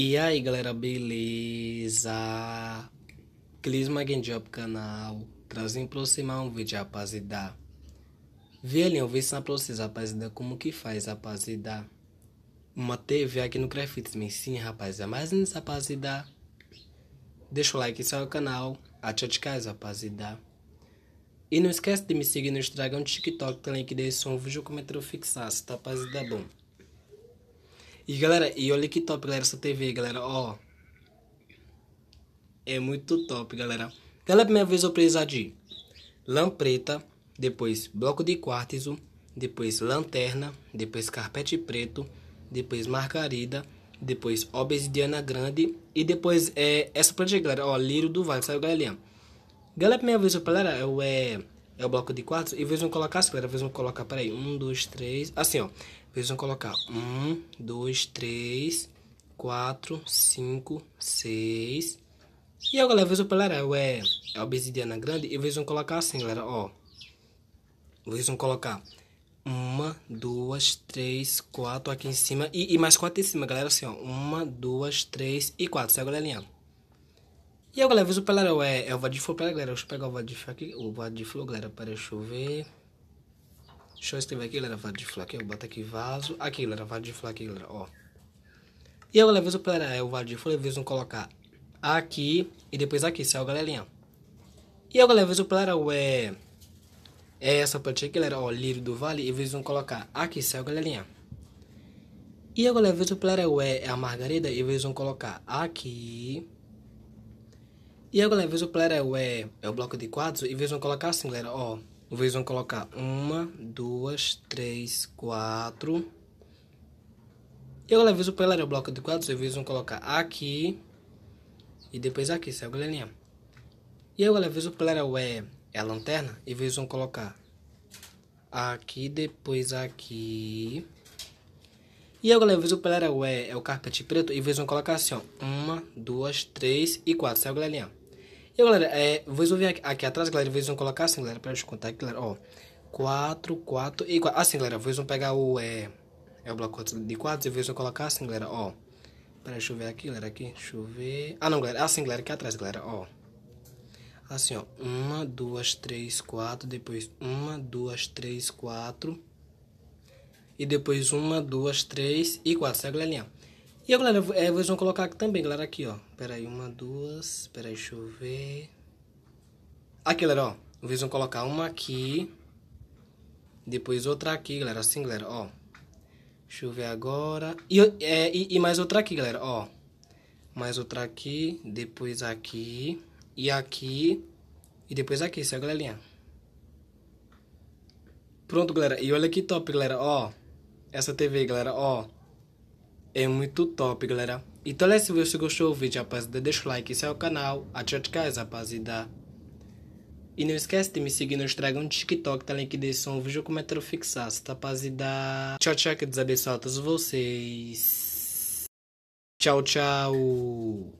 E aí galera, beleza? Clisma Game canal, trazendo pra o mais um vídeo, rapazida. Vê ali um vídeo pra vocês, rapazida, como que faz, rapazida. Uma TV aqui no Crafits, me ensina, rapazida, mais nisso, rapazida. Deixa o like, e segue o canal, ativa de casa, rapazida. E não esquece de me seguir no Instagram, no TikTok, tem link desse um vídeo comentário fixado, tá, rapazida, bom. E galera, e olha que top, galera, essa TV, galera, ó. É muito top, galera. Galera, é primeira vez eu precisar de lã preta, depois bloco de quartzo, depois lanterna, depois carpete preto, depois margarida, depois obsidiana grande e depois é essa plantinha, galera, ó, lírio do vale, saiu galerinha. Galera, primeira vez eu galera, eu é, é é o bloco de quartzo e vez vão colocar assim, galera, vez vão colocar, peraí, um, dois, três, assim, ó. Vocês vão colocar um, dois, três, quatro, cinco, seis. E agora, vocês vão, galera, é a obsidiana é grande e vocês vão colocar assim, galera, ó. Vocês vão colocar uma, duas, três, quatro aqui em cima e, e mais quatro em cima, galera, assim, ó. Uma, duas, três e quatro. Segue a linha. E agora, galera, vou pegar é, é o Vadiflo, pera, galera, deixa eu pegar o Vadiflo aqui, o Vadiflo, galera, pera, deixa eu ver... Deixa eu escrever aqui, galera, Vale de flá aqui. Eu boto aqui vaso. Aqui, galera, Vale de flá aqui, galera, ó. E agora, vez o galera, é o vale de flá, eles vão colocar aqui e depois aqui, certo, galerinha? E agora, vez o galera, é... É essa plantinha aqui, galera, ó, lírio do vale, e eles vão colocar aqui, certo, galerinha? E agora, vez o galera, é a margarida, e eles vão colocar aqui... E agora, vez o galera, é, é o bloco de quadros, e eles vão colocar assim, galera, ó... Vocês vão colocar uma, duas, três, quatro. E agora, vez o pelo bloco de quatro, vocês vão colocar aqui e depois aqui, certo, galerinha? E agora, vez o pelo é, é a lanterna e vocês vão colocar aqui, depois aqui. E agora, galera, o Pelera é, é o carpete preto e vocês vão colocar assim, ó. Uma, duas, três e quatro. Certo, galerinha? E então, galera, é, vocês vão vir aqui, aqui, atrás, galera, vocês vão colocar assim, galera, pra eu contar aqui, galera, ó. 4, 4 e 4. Assim, galera, vocês vão pegar o, é, é o bloco de 4 e vocês vão colocar assim, galera, ó. Pera, deixa eu ver aqui, galera, aqui, deixa eu ver. Ah, não, galera, assim, galera, aqui atrás, galera, ó. Assim, ó, 1, 2, 3, 4, depois 1, 2, 3, 4. E depois 1, 2, 3 e 4, segue a linha. E agora, galera, é, vocês vão colocar aqui também, galera, aqui, ó. Pera aí, uma, duas. Pera aí, deixa eu ver. Aqui, galera, ó. Vocês vão colocar uma aqui. Depois outra aqui, galera. Assim, galera, ó. Deixa eu ver agora. E, é, e, e mais outra aqui, galera, ó. Mais outra aqui. Depois aqui. E aqui. E depois aqui, certo, galerinha? Pronto, galera. E olha que top, galera, ó. Essa TV, galera, ó é muito top, galera. Então, é se você gostou do vídeo, rapaziada, deixa o like, se é o canal, de as rapaziada. E não esquece de me seguir no Instagram, no TikTok, tá link desse som, vídeo comentário fixado, tá, rapaziada. Tchau, tchau, que desabençoe a todos vocês. Tchau, tchau.